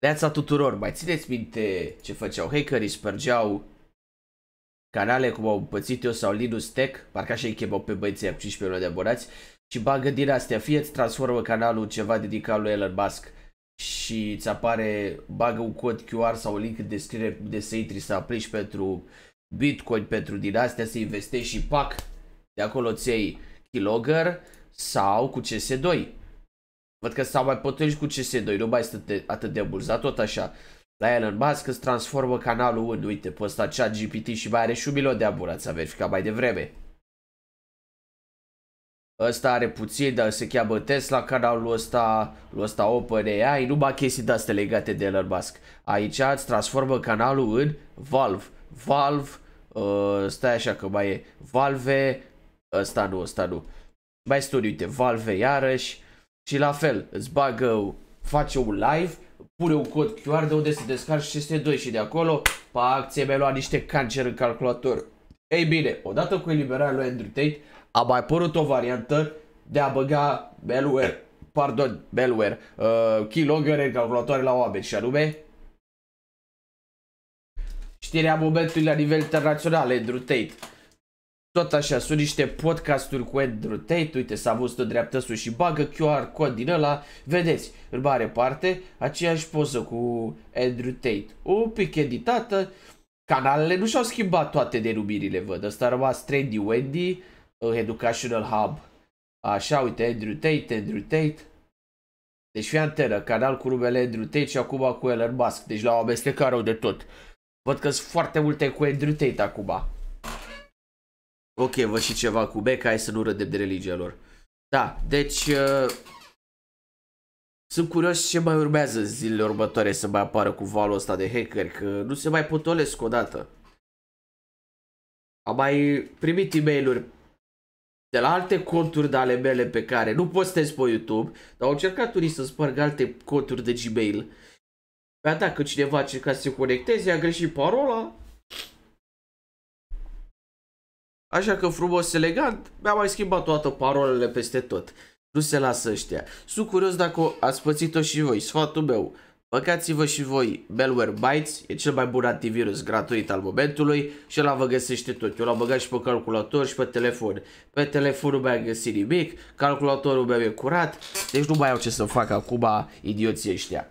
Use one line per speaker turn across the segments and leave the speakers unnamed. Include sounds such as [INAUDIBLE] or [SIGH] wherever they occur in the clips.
Viața tuturor, mai țineți minte ce făceau hackerii, spărgeau canale cum au pățit eu sau Linus Tech, parcă așa îi chemau pe băieții cu 15 milioane de abonați, și bagă din astea, fie îți transformă canalul ceva dedicat lui Elon Musk și îți apare, bagă un cod QR sau un link în descriere de să intri să aplici pentru Bitcoin, pentru din astea, să investești și pac, de acolo ți iei Keylogger sau cu CS2. Văd că s-au mai potrivit cu CS2, nu mai sunt atât de mulți, tot așa. La Elon Musk îți transformă canalul în, uite, pe ăsta chat GPT și mai are și un milion de abonați, a verificat mai devreme. Ăsta are puțin, dar se cheamă Tesla, canalul ăsta, lui ăsta OpenAI, numai chestii de-astea legate de Elon Musk. Aici îți transformă canalul în Valve. Valve, uh, stai așa că mai e, Valve, ăsta nu, ăsta nu. Mai sunt uite, Valve iarăși, și la fel, îți bagă, face un live, pune un cod QR de unde se descarci 2 și de acolo, pa, acție mi-a luat niște cancer în calculator. Ei bine, odată cu eliberarea lui Andrew Tate, a mai părut o variantă de a băga malware, pardon, malware, uh, keylogger în calculatoare la oameni și anume știrea momentului la nivel internațional, Andrew Tate tot așa, sunt niște podcasturi cu Andrew Tate, uite, s-a văzut dreapta dreaptă sus și bagă QR cod din ăla, vedeți, în mare parte, aceeași poză cu Andrew Tate, un pic editată, canalele nu și-au schimbat toate denumirile, văd, ăsta a rămas Trendy Wendy, uh, Educational Hub, așa, uite, Andrew Tate, Andrew Tate, deci fii antenă, canal cu numele Andrew Tate și acum cu Elon Musk, deci l-au amestecat rău de tot. Văd că sunt foarte multe cu Andrew Tate acum. Ok, vă și ceva cu beca, hai să nu râdem de religia lor. Da, deci... Uh, sunt curios ce mai urmează zilele următoare să mai apară cu valul ăsta de hacker, că nu se mai potolesc odată. Am mai primit e mail de la alte conturi de ale mele pe care nu postez pe YouTube, dar au încercat unii să spargă alte conturi de Gmail. Pe păi da, că cineva a încercat să se conecteze, a greșit parola Așa că frumos, elegant, mi-a mai schimbat toată parolele peste tot. Nu se lasă ăștia. Sunt curios dacă ați pățit-o și voi, sfatul meu. băcați vă și voi Malware Bytes, e cel mai bun antivirus gratuit al momentului și la vă găsește tot. Eu l-am băgat și pe calculator și pe telefon. Pe telefonul meu am găsit nimic, calculatorul meu e curat, deci nu mai au ce să fac acum idioții ăștia.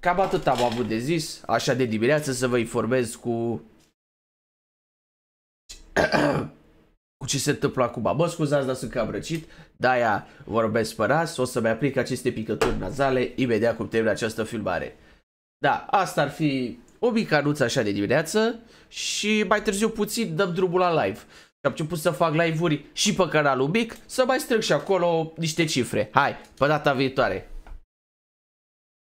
Cam atât am avut de zis, așa de dimineață să vă informez cu [COUGHS] cu ce se întâmplă acum. Bă, scuzați, dar sunt cam răcit, de-aia vorbesc spărați, o să-mi aplic aceste picături nazale imediat cum termin această filmare. Da, asta ar fi o mică anunț așa de dimineață și mai târziu puțin dăm drumul la live. Și am început să fac live-uri și pe canalul mic, să mai strâng și acolo niște cifre. Hai, pe data viitoare!